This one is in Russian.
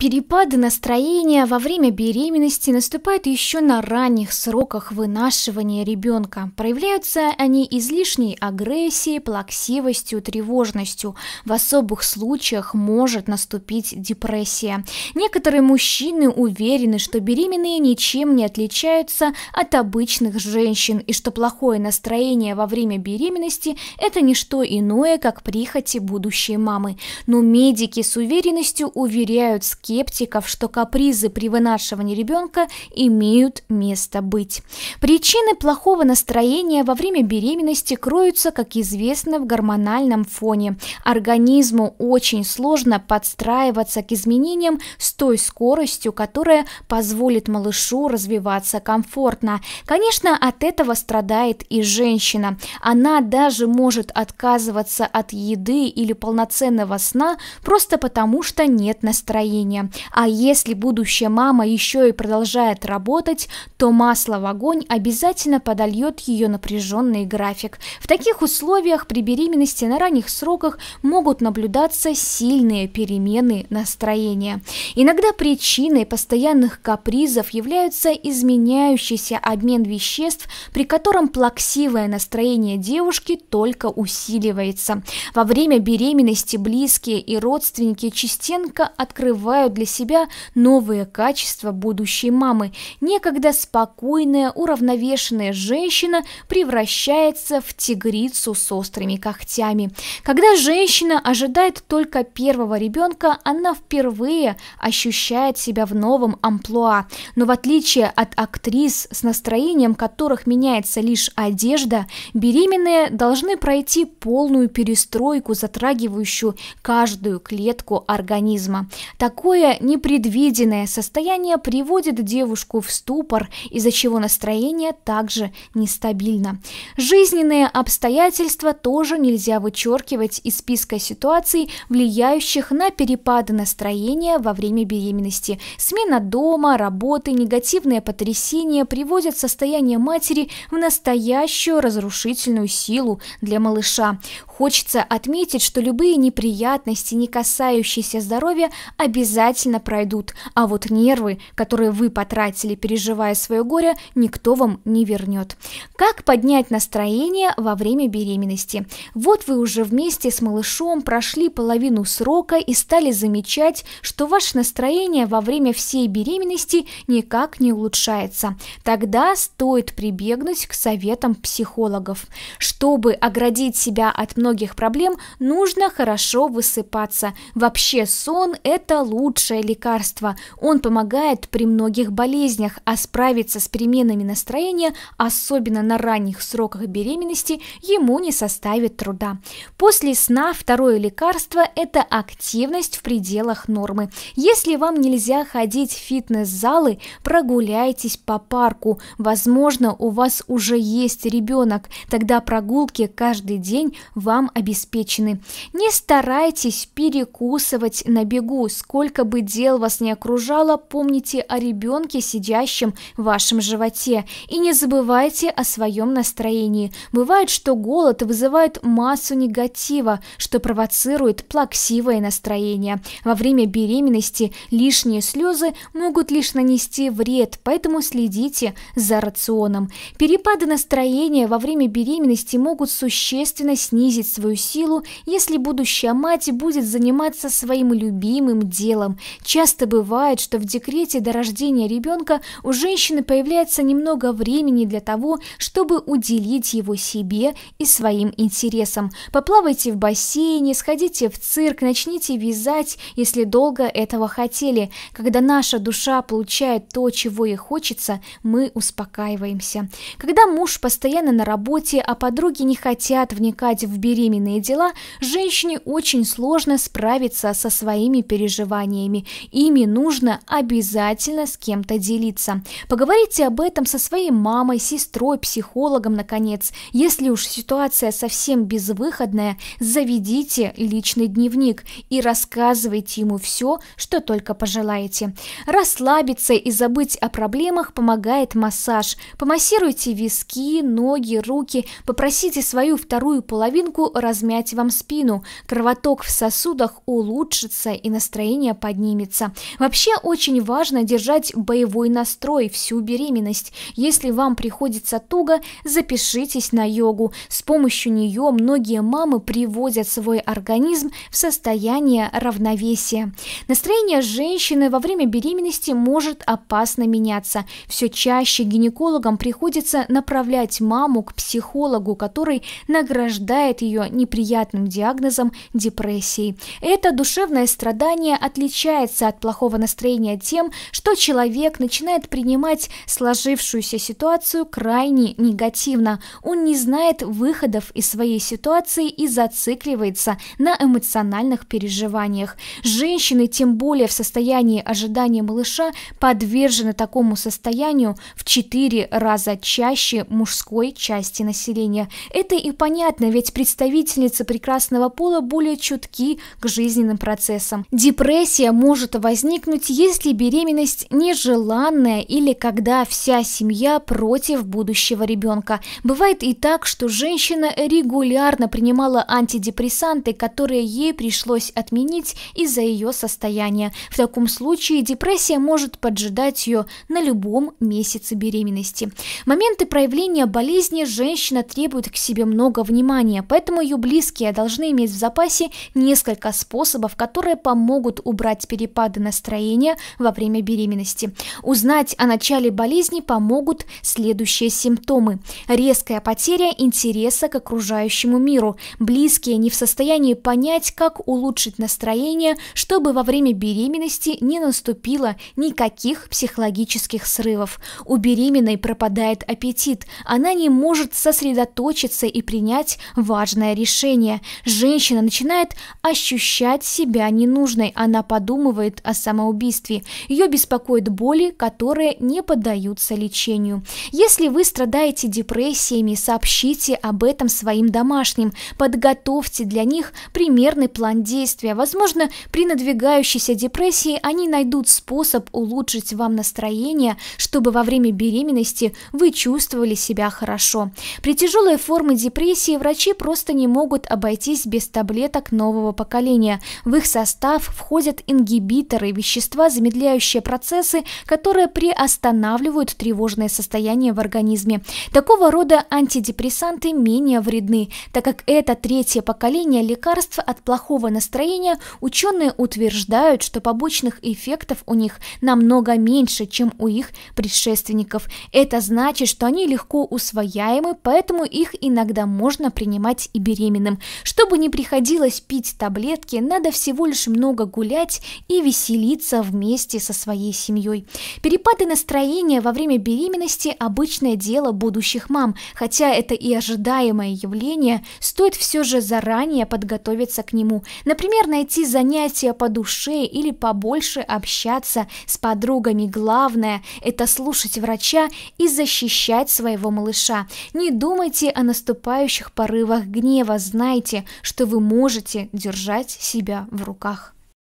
Перепады настроения во время беременности наступают еще на ранних сроках вынашивания ребенка. Проявляются они излишней агрессией, плаксивостью, тревожностью. В особых случаях может наступить депрессия. Некоторые мужчины уверены, что беременные ничем не отличаются от обычных женщин и что плохое настроение во время беременности – это не что иное, как прихоти будущей мамы. Но медики с уверенностью уверяют, с скептиков, что капризы при вынашивании ребенка имеют место быть. Причины плохого настроения во время беременности кроются, как известно, в гормональном фоне. Организму очень сложно подстраиваться к изменениям с той скоростью, которая позволит малышу развиваться комфортно. Конечно, от этого страдает и женщина. Она даже может отказываться от еды или полноценного сна просто потому, что нет настроения жизни. А если будущая мама еще и продолжает работать, то масло в огонь обязательно подольет ее напряженный график. В таких условиях при беременности на ранних сроках могут наблюдаться сильные перемены настроения. Иногда причиной постоянных капризов являются изменяющийся обмен веществ, при котором плаксивое настроение девушки только усиливается. Во время беременности близкие и родственники частенько открывают для себя новые качества будущей мамы. Некогда спокойная, уравновешенная женщина превращается в тигрицу с острыми когтями. Когда женщина ожидает только первого ребенка, она впервые ощущает себя в новом амплуа. Но в отличие от актрис, с настроением которых меняется лишь одежда, беременные должны пройти полную перестройку, затрагивающую каждую клетку организма. Такое Такое непредвиденное состояние приводит девушку в ступор, из-за чего настроение также нестабильно. Жизненные обстоятельства тоже нельзя вычеркивать из списка ситуаций, влияющих на перепады настроения во время беременности. Смена дома, работы, негативное потрясение приводят состояние матери в настоящую разрушительную силу для малыша. Хочется отметить, что любые неприятности, не касающиеся здоровья, обязательно пройдут, а вот нервы, которые вы потратили, переживая свое горе, никто вам не вернет. Как поднять настроение во время беременности? Вот вы уже вместе с малышом прошли половину срока и стали замечать, что ваше настроение во время всей беременности никак не улучшается. Тогда стоит прибегнуть к советам психологов. Чтобы оградить себя от многих многих проблем нужно хорошо высыпаться. Вообще сон – это лучшее лекарство. Он помогает при многих болезнях, а справиться с переменами настроения, особенно на ранних сроках беременности, ему не составит труда. После сна второе лекарство – это активность в пределах нормы. Если вам нельзя ходить в фитнес-залы, прогуляйтесь по парку. Возможно, у вас уже есть ребенок, тогда прогулки каждый день вам вам обеспечены. Не старайтесь перекусывать на бегу, сколько бы дел вас не окружало, помните о ребенке, сидящем в вашем животе, и не забывайте о своем настроении. Бывает, что голод вызывает массу негатива, что провоцирует плаксивое настроение. Во время беременности лишние слезы могут лишь нанести вред, поэтому следите за рационом. Перепады настроения во время беременности могут существенно снизить свою силу, если будущая мать будет заниматься своим любимым делом. Часто бывает, что в декрете до рождения ребенка у женщины появляется немного времени для того, чтобы уделить его себе и своим интересам. Поплавайте в бассейне, сходите в цирк, начните вязать, если долго этого хотели. Когда наша душа получает то, чего ей хочется, мы успокаиваемся. Когда муж постоянно на работе, а подруги не хотят вникать в бизнес, беременные дела, женщине очень сложно справиться со своими переживаниями. Ими нужно обязательно с кем-то делиться. Поговорите об этом со своей мамой, сестрой, психологом, наконец. Если уж ситуация совсем безвыходная, заведите личный дневник и рассказывайте ему все, что только пожелаете. Расслабиться и забыть о проблемах помогает массаж. Помассируйте виски, ноги, руки, попросите свою вторую половинку потихоньку размять вам спину, кровоток в сосудах улучшится и настроение поднимется. Вообще очень важно держать боевой настрой всю беременность. Если вам приходится туго, запишитесь на йогу. С помощью нее многие мамы приводят свой организм в состояние равновесия. Настроение женщины во время беременности может опасно меняться. Все чаще гинекологам приходится направлять маму к психологу, который награждает ее ее неприятным диагнозом депрессии. Это душевное страдание отличается от плохого настроения тем, что человек начинает принимать сложившуюся ситуацию крайне негативно. Он не знает выходов из своей ситуации и зацикливается на эмоциональных переживаниях. Женщины, тем более в состоянии ожидания малыша, подвержены такому состоянию в четыре раза чаще мужской части населения. Это и понятно, ведь представляется представительницы прекрасного пола более чутки к жизненным процессам. Депрессия может возникнуть, если беременность нежеланная или когда вся семья против будущего ребенка. Бывает и так, что женщина регулярно принимала антидепрессанты, которые ей пришлось отменить из-за ее состояния. В таком случае депрессия может поджидать ее на любом месяце беременности. Моменты проявления болезни женщина требует к себе много внимания, поэтому поэтому ее близкие должны иметь в запасе несколько способов, которые помогут убрать перепады настроения во время беременности. Узнать о начале болезни помогут следующие симптомы. Резкая потеря интереса к окружающему миру. Близкие не в состоянии понять, как улучшить настроение, чтобы во время беременности не наступило никаких психологических срывов. У беременной пропадает аппетит, она не может сосредоточиться и принять важные важное решение. Женщина начинает ощущать себя ненужной. Она подумывает о самоубийстве. Ее беспокоят боли, которые не поддаются лечению. Если вы страдаете депрессиями, сообщите об этом своим домашним. Подготовьте для них примерный план действия. Возможно, при надвигающейся депрессии они найдут способ улучшить вам настроение, чтобы во время беременности вы чувствовали себя хорошо. При тяжелой форме депрессии врачи просто просто не могут обойтись без таблеток нового поколения. В их состав входят ингибиторы, вещества, замедляющие процессы, которые приостанавливают тревожное состояние в организме. Такого рода антидепрессанты менее вредны, так как это третье поколение лекарств от плохого настроения, ученые утверждают, что побочных эффектов у них намного меньше, чем у их предшественников. Это значит, что они легко усвояемы, поэтому их иногда можно принимать и беременным. Чтобы не приходилось пить таблетки, надо всего лишь много гулять и веселиться вместе со своей семьей. Перепады настроения во время беременности – обычное дело будущих мам, хотя это и ожидаемое явление, стоит все же заранее подготовиться к нему. Например, найти занятия по душе или побольше общаться с подругами. Главное – это слушать врача и защищать своего малыша. Не думайте о наступающих порывах гнева гнева знайте, что вы можете держать себя в руках.